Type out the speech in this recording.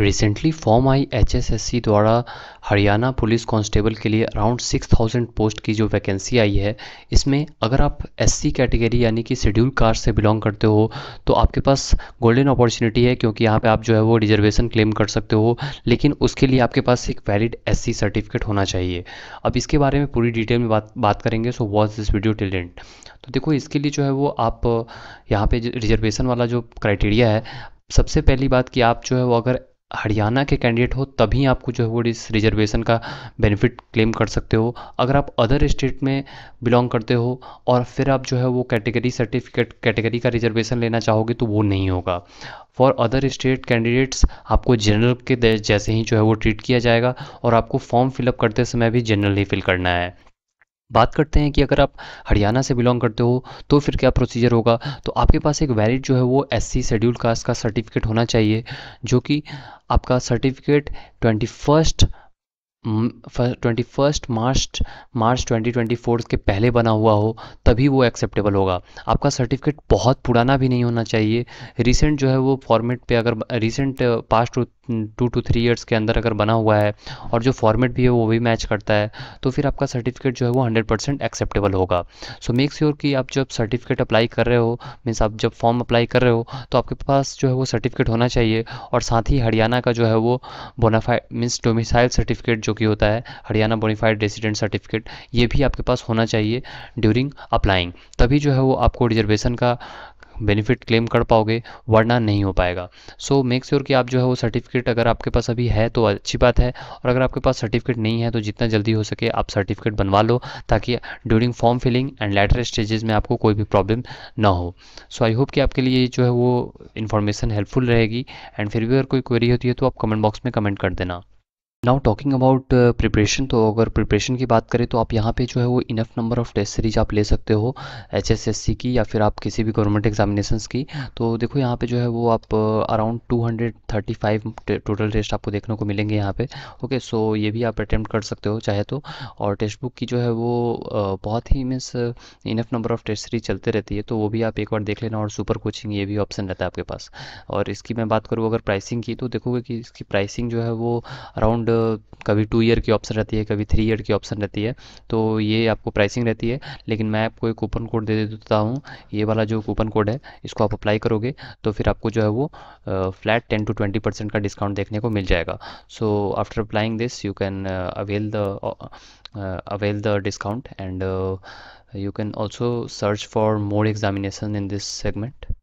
recently form I H द्वारा Haryana police constable के लिए अराउंड सिक्स थाउजेंड पोस्ट की जो वैकेंसी आई है इसमें अगर आप एस कैटेगरी यानी कि शेड्यूल कास्ट से बिलोंग करते हो तो आपके पास गोल्डन अपॉर्चुनिटी है क्योंकि यहाँ पे आप जो है वो रिजर्वेशन क्लेम कर सकते हो लेकिन उसके लिए आपके पास एक वैलिड एस सर्टिफिकेट होना चाहिए अब इसके बारे में पूरी डिटेल में बात बात करेंगे so watch this video till तो देखो इसके लिए जो है वो आप यहाँ पे रिजर्वेशन वाला जो क्राइटेरिया है सबसे पहली बात कि आप जो है वो अगर हरियाणा के कैंडिडेट हो तभी आपको जो है वो इस रिजर्वेशन का बेनिफिट क्लेम कर सकते हो अगर आप अदर स्टेट में बिलोंग करते हो और फिर आप जो है वो कैटेगरी सर्टिफिकेट कैटेगरी का रिजर्वेशन लेना चाहोगे तो वो नहीं होगा फॉर अदर स्टेट कैंडिडेट्स आपको जनरल के जैसे ही जो है वो ट्रीट किया जाएगा और आपको फॉर्म फिलअप करते समय भी जनरल ही फिल करना है बात करते हैं कि अगर आप हरियाणा से बिलोंग करते हो तो फिर क्या प्रोसीजर होगा तो आपके पास एक वैलिड जो है वो एस सी शेड्यूल कास्ट का सर्टिफिकेट होना चाहिए जो कि आपका certificate twenty first twenty first March March twenty twenty fourth के पहले बना हुआ हो तभी वो एक्सेप्टेबल होगा आपका सर्टिफिकेट बहुत पुराना भी नहीं होना चाहिए रिसेंट जो है वो फॉर्मेट पे अगर recent past two to three years के अंदर अगर बना हुआ है और जो फॉर्मेट भी है वो भी मैच करता है तो फिर आपका सर्टिफिकेट जो है वो हंड्रेड परसेंट एक्सेप्टेबल होगा सो मेक श्योर कि आप जब सर्टिफिकेट अप्लाई कर रहे हो मीन्स आप जब फॉर्म अप्लाई कर रहे हो तो आपके पास जो है वो सर्टिफिकेट होना चाहिए और साथ ही हरियाणा का जो है वो बोनाफाइड मीन्स डोमिसाइल सर्टिफिकेट जो जो कि होता है हरियाणा बोनीफाइड रेसिडेंट सर्टिफिकेट ये भी आपके पास होना चाहिए ड्यूरिंग अप्लाइंग तभी जो है वो आपको रिजर्वेशन का बेनिफिट क्लेम कर पाओगे वरना नहीं हो पाएगा सो मेक श्योर कि आप जो है वो सर्टिफिकेट अगर आपके पास अभी है तो अच्छी बात है और अगर आपके पास सर्टिफिकेट नहीं है तो जितना जल्दी हो सके आप सर्टिफिकेट बनवा लो ताकि during form filling and later stages में आपको कोई भी प्रॉब्लम ना हो सो आई होप कि आपके लिए जो है वो इन्फॉर्मेशन हेल्पफुल रहेगी एंड फिर भी अगर कोई क्वेरी होती है तो आप कमेंट बॉक्स में कमेंट कर देना नाउ टॉकिंग अबाउट प्रिपरेशन तो अगर प्रिपरेशन की बात करें तो आप यहाँ पे जो है वो enough number of test series आप ले सकते हो एचएसएससी की या फिर आप किसी भी गवर्नमेंट एग्जामिनेशंस की तो देखो यहाँ पे जो है वो आप अराउंड 235 टोटल टेस्ट आपको देखने को मिलेंगे यहाँ पे ओके सो ये भी आप अटैम्प्ट कर सकते हो चाहे तो और टेक्स्ट बुक की जो है वो uh, बहुत ही means enough number of test series चलते रहती है तो वो भी आप एक बार देख लेना और सुपर कोचिंग ये भी ऑप्शन रहता है आपके पास और इसकी मैं बात करूँ अगर प्राइसिंग की तो देखोगे कि इसकी प्राइसिंग जो है वो अराउंड कभी टू ईयर की ऑप्शन रहती है कभी थ्री ईयर की ऑप्शन रहती है तो ये आपको प्राइसिंग रहती है लेकिन मैं आपको एक कूपन कोड दे देता हूँ ये वाला जो कूपन कोड है इसको आप अप्लाई करोगे तो फिर आपको जो है वो flat ten to twenty percent का डिस्काउंट देखने को मिल जाएगा so after applying this you can avail the avail the discount and you can also search for more examination in this segment